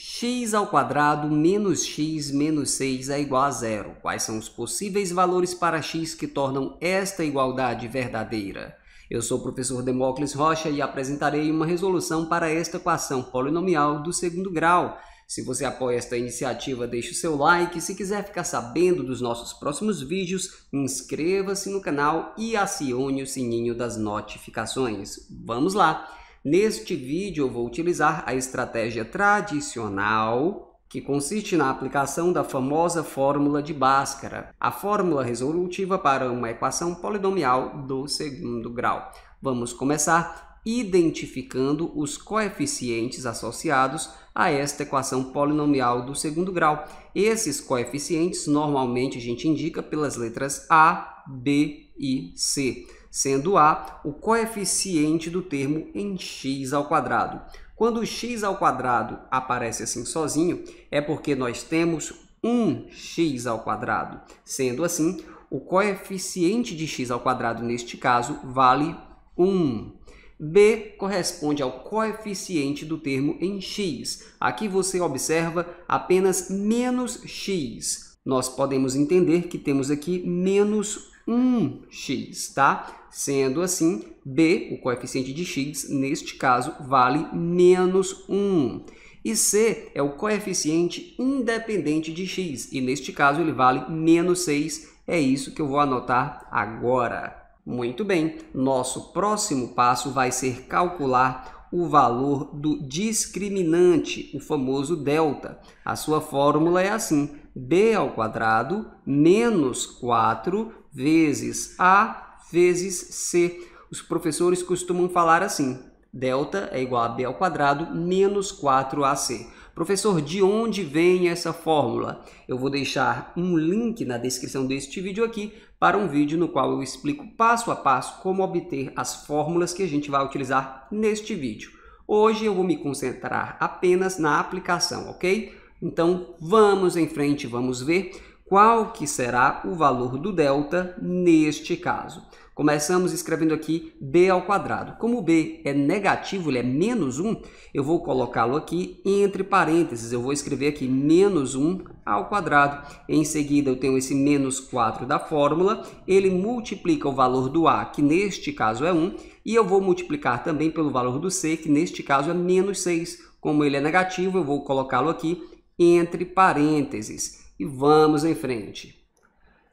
x ao quadrado menos x menos 6 é igual a zero. Quais são os possíveis valores para x que tornam esta igualdade verdadeira? Eu sou o professor Demócles Rocha e apresentarei uma resolução para esta equação polinomial do segundo grau. Se você apoia esta iniciativa, deixe o seu like. Se quiser ficar sabendo dos nossos próximos vídeos, inscreva-se no canal e acione o sininho das notificações. Vamos lá! Neste vídeo eu vou utilizar a estratégia tradicional, que consiste na aplicação da famosa fórmula de Bhaskara, a fórmula resolutiva para uma equação polinomial do segundo grau. Vamos começar identificando os coeficientes associados a esta equação polinomial do segundo grau. Esses coeficientes normalmente a gente indica pelas letras A, B e C sendo A o coeficiente do termo em x ao quadrado. Quando o x ao quadrado aparece assim sozinho, é porque nós temos um x ao quadrado. Sendo assim, o coeficiente de x ao quadrado neste caso vale 1. B corresponde ao coeficiente do termo em x. Aqui você observa apenas menos x. Nós podemos entender que temos aqui menos 1x, tá? Sendo assim, b, o coeficiente de x, neste caso, vale menos 1. E c é o coeficiente independente de x, e neste caso ele vale menos 6. É isso que eu vou anotar agora. Muito bem, nosso próximo passo vai ser calcular o valor do discriminante, o famoso delta. A sua fórmula é assim: b ao quadrado menos 4 vezes a vezes c. Os professores costumam falar assim: delta é igual a b ao quadrado menos 4ac. Professor, de onde vem essa fórmula? Eu vou deixar um link na descrição deste vídeo aqui para um vídeo no qual eu explico passo a passo como obter as fórmulas que a gente vai utilizar neste vídeo. Hoje eu vou me concentrar apenas na aplicação, ok? Então vamos em frente, vamos ver qual que será o valor do delta neste caso. Começamos escrevendo aqui b ao quadrado. Como b é negativo, ele é menos 1, eu vou colocá-lo aqui entre parênteses. Eu vou escrever aqui menos 1 ao quadrado. Em seguida, eu tenho esse menos 4 da fórmula. Ele multiplica o valor do a, que neste caso é 1, e eu vou multiplicar também pelo valor do c, que neste caso é menos 6. Como ele é negativo, eu vou colocá-lo aqui entre parênteses e vamos em frente.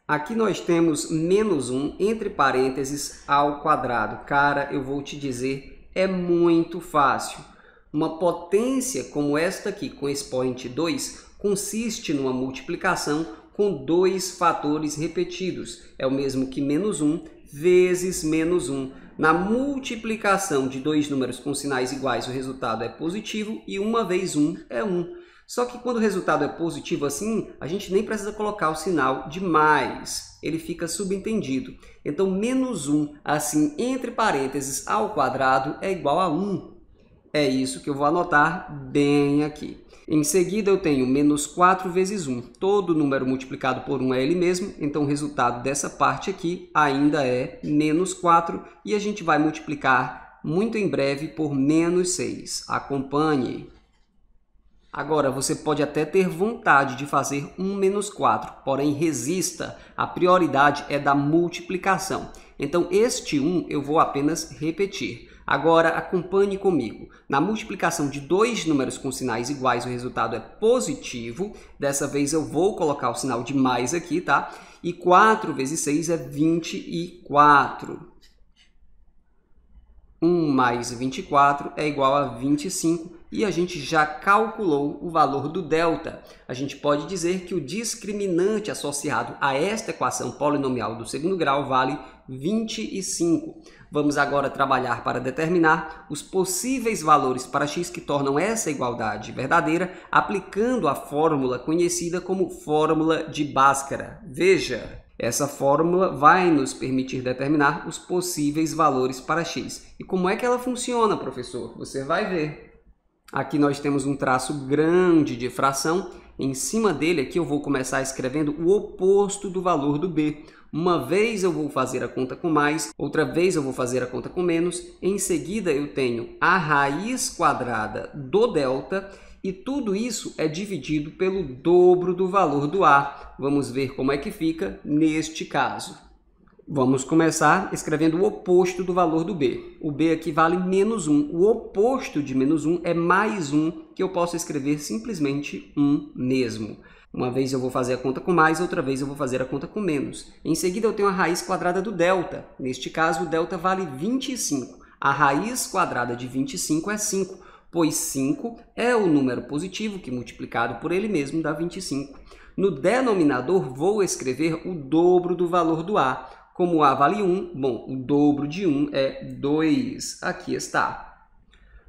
Aqui nós temos menos 1 entre parênteses ao quadrado. Cara, eu vou te dizer, é muito fácil. Uma potência como esta aqui com expoente 2 consiste numa multiplicação com dois fatores repetidos. É o mesmo que menos 1 vezes menos 1. Na multiplicação de dois números com sinais iguais, o resultado é positivo e 1 vez 1 é 1. Só que quando o resultado é positivo assim, a gente nem precisa colocar o sinal de mais, ele fica subentendido. Então, menos 1, assim, entre parênteses, ao quadrado é igual a 1. É isso que eu vou anotar bem aqui. Em seguida, eu tenho menos 4 vezes 1. Todo número multiplicado por 1 é ele mesmo, então o resultado dessa parte aqui ainda é menos 4, e a gente vai multiplicar muito em breve por menos 6. Acompanhe! Agora, você pode até ter vontade de fazer 1 menos 4, porém resista. A prioridade é da multiplicação. Então, este 1 eu vou apenas repetir. Agora, acompanhe comigo. Na multiplicação de dois números com sinais iguais, o resultado é positivo. Dessa vez, eu vou colocar o sinal de mais aqui, tá? E 4 vezes 6 é 24. 1 mais 24 é igual a 25 e a gente já calculou o valor do delta. A gente pode dizer que o discriminante associado a esta equação polinomial do segundo grau vale 25. Vamos agora trabalhar para determinar os possíveis valores para x que tornam essa igualdade verdadeira, aplicando a fórmula conhecida como fórmula de Bhaskara. Veja, essa fórmula vai nos permitir determinar os possíveis valores para x. E como é que ela funciona, professor? Você vai ver. Aqui nós temos um traço grande de fração. Em cima dele aqui eu vou começar escrevendo o oposto do valor do B. Uma vez eu vou fazer a conta com mais, outra vez eu vou fazer a conta com menos. Em seguida eu tenho a raiz quadrada do delta e tudo isso é dividido pelo dobro do valor do A. Vamos ver como é que fica neste caso. Vamos começar escrevendo o oposto do valor do b. O b aqui vale menos 1. O oposto de menos 1 é mais 1, que eu posso escrever simplesmente 1 mesmo. Uma vez eu vou fazer a conta com mais, outra vez eu vou fazer a conta com menos. Em seguida, eu tenho a raiz quadrada do delta. Neste caso, o delta vale 25. A raiz quadrada de 25 é 5, pois 5 é o número positivo, que multiplicado por ele mesmo dá 25. No denominador, vou escrever o dobro do valor do a. Como A vale 1, bom, o dobro de 1 é 2. Aqui está.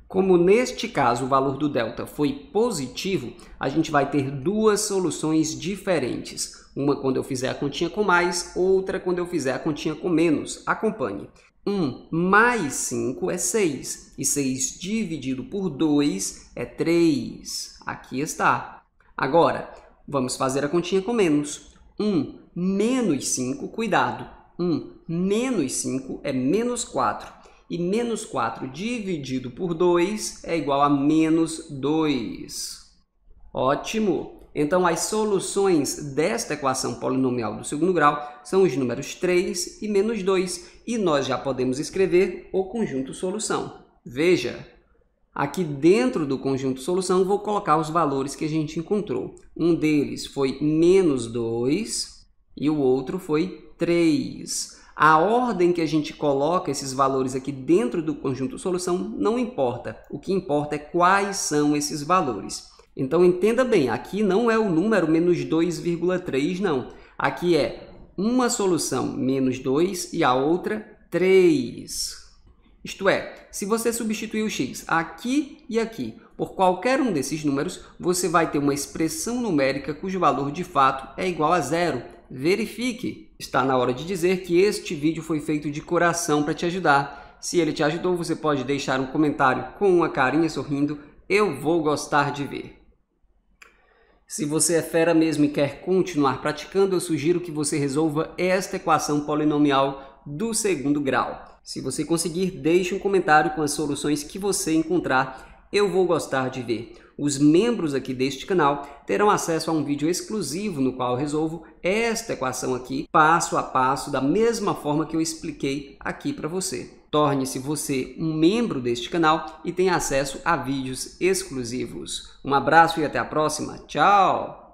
Como neste caso o valor do delta foi positivo, a gente vai ter duas soluções diferentes. Uma quando eu fizer a continha com mais, outra quando eu fizer a continha com menos. Acompanhe. 1 mais 5 é 6, e 6 dividido por 2 é 3. Aqui está. Agora, vamos fazer a continha com menos. 1 menos 5, cuidado, 1 menos 5 é menos 4. E menos 4 dividido por 2 é igual a menos 2. Ótimo! Então, as soluções desta equação polinomial do segundo grau são os números 3 e menos 2. E nós já podemos escrever o conjunto solução. Veja, aqui dentro do conjunto solução vou colocar os valores que a gente encontrou. Um deles foi menos 2 e o outro foi 3. A ordem que a gente coloca esses valores aqui dentro do conjunto solução não importa. O que importa é quais são esses valores. Então entenda bem, aqui não é o número menos 2,3 não. Aqui é uma solução menos 2 e a outra 3. Isto é, se você substituir o x aqui e aqui por qualquer um desses números, você vai ter uma expressão numérica cujo valor de fato é igual a zero verifique. Está na hora de dizer que este vídeo foi feito de coração para te ajudar. Se ele te ajudou, você pode deixar um comentário com uma carinha sorrindo. Eu vou gostar de ver. Se você é fera mesmo e quer continuar praticando, eu sugiro que você resolva esta equação polinomial do segundo grau. Se você conseguir, deixe um comentário com as soluções que você encontrar eu vou gostar de ver. Os membros aqui deste canal terão acesso a um vídeo exclusivo no qual resolvo esta equação aqui, passo a passo, da mesma forma que eu expliquei aqui para você. Torne-se você um membro deste canal e tenha acesso a vídeos exclusivos. Um abraço e até a próxima. Tchau!